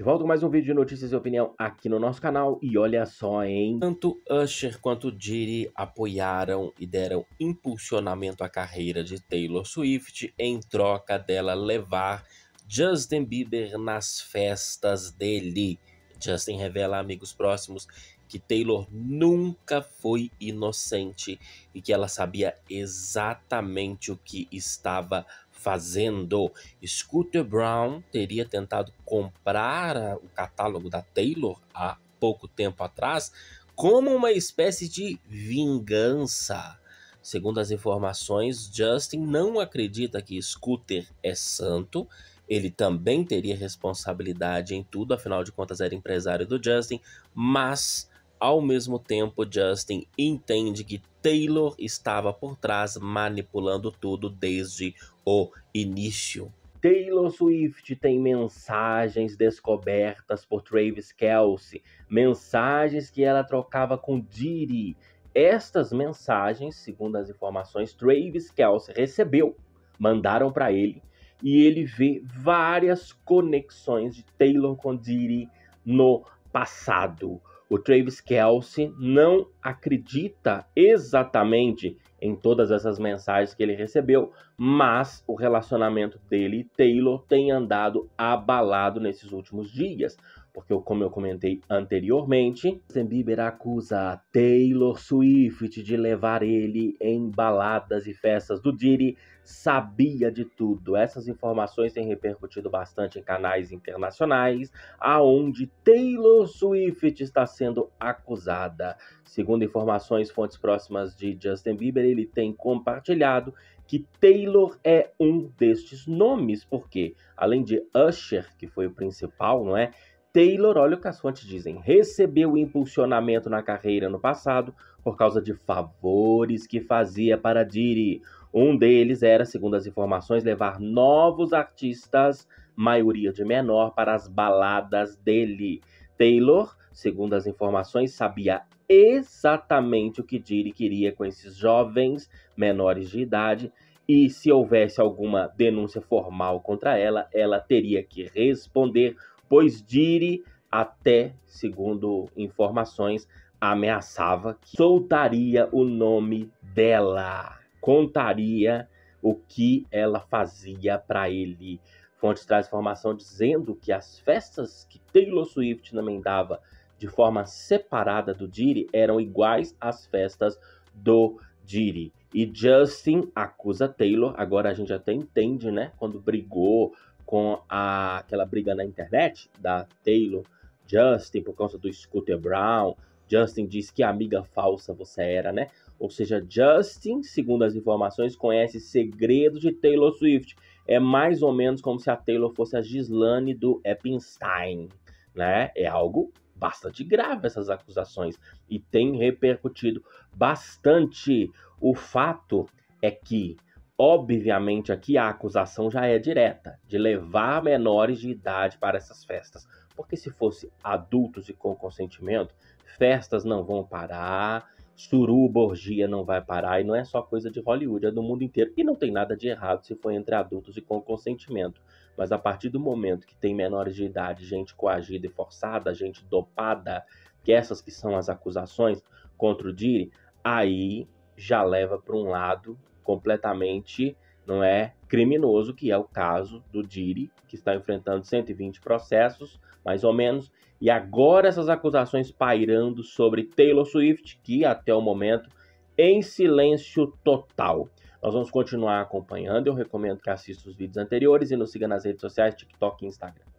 De volta com mais um vídeo de notícias e opinião aqui no nosso canal. E olha só, hein? Tanto Usher quanto Diddy apoiaram e deram impulsionamento à carreira de Taylor Swift em troca dela levar Justin Bieber nas festas dele. Justin revela a amigos próximos que Taylor nunca foi inocente e que ela sabia exatamente o que estava fazendo. Scooter Brown teria tentado comprar o catálogo da Taylor há pouco tempo atrás como uma espécie de vingança. Segundo as informações, Justin não acredita que Scooter é santo. Ele também teria responsabilidade em tudo, afinal de contas era empresário do Justin, mas ao mesmo tempo, Justin entende que Taylor estava por trás manipulando tudo desde o início. Taylor Swift tem mensagens descobertas por Travis Kelce, mensagens que ela trocava com Diri. Estas mensagens, segundo as informações, Travis Kelce recebeu, mandaram para ele, e ele vê várias conexões de Taylor com Diri no passado o Travis Kelsey não acredita exatamente em todas essas mensagens que ele recebeu, mas o relacionamento dele e Taylor tem andado abalado nesses últimos dias porque como eu comentei anteriormente, Justin Bieber acusa Taylor Swift de levar ele em baladas e festas do Diddy, sabia de tudo. Essas informações têm repercutido bastante em canais internacionais, aonde Taylor Swift está sendo acusada. Segundo informações fontes próximas de Justin Bieber, ele tem compartilhado que Taylor é um destes nomes, porque além de Usher, que foi o principal, não é? Taylor, olha o que as fontes dizem, recebeu impulsionamento na carreira no passado por causa de favores que fazia para Diddy. Um deles era, segundo as informações, levar novos artistas, maioria de menor, para as baladas dele. Taylor, segundo as informações, sabia exatamente o que Diddy queria com esses jovens menores de idade e se houvesse alguma denúncia formal contra ela, ela teria que responder pois Diri, até segundo informações, ameaçava que soltaria o nome dela, contaria o que ela fazia para ele. Fontes traz informação dizendo que as festas que Taylor Swift emendava de forma separada do Diri eram iguais às festas do Diri. E Justin acusa Taylor, agora a gente até entende, né? Quando brigou com a, aquela briga na internet da Taylor Justin por causa do Scooter Brown. Justin diz que amiga falsa você era, né? Ou seja, Justin, segundo as informações, conhece segredos de Taylor Swift. É mais ou menos como se a Taylor fosse a Gislane do Epstein, né? É algo bastante grave essas acusações e tem repercutido bastante. O fato é que Obviamente, aqui a acusação já é direta, de levar menores de idade para essas festas. Porque se fosse adultos e com consentimento, festas não vão parar, suruborgia não vai parar, e não é só coisa de Hollywood, é do mundo inteiro. E não tem nada de errado se for entre adultos e com consentimento. Mas a partir do momento que tem menores de idade, gente coagida e forçada, gente dopada, que essas que são as acusações contra o Diri, aí já leva para um lado completamente não é criminoso, que é o caso do Diri, que está enfrentando 120 processos, mais ou menos, e agora essas acusações pairando sobre Taylor Swift, que até o momento em silêncio total. Nós vamos continuar acompanhando, eu recomendo que assista os vídeos anteriores e nos siga nas redes sociais, TikTok e Instagram.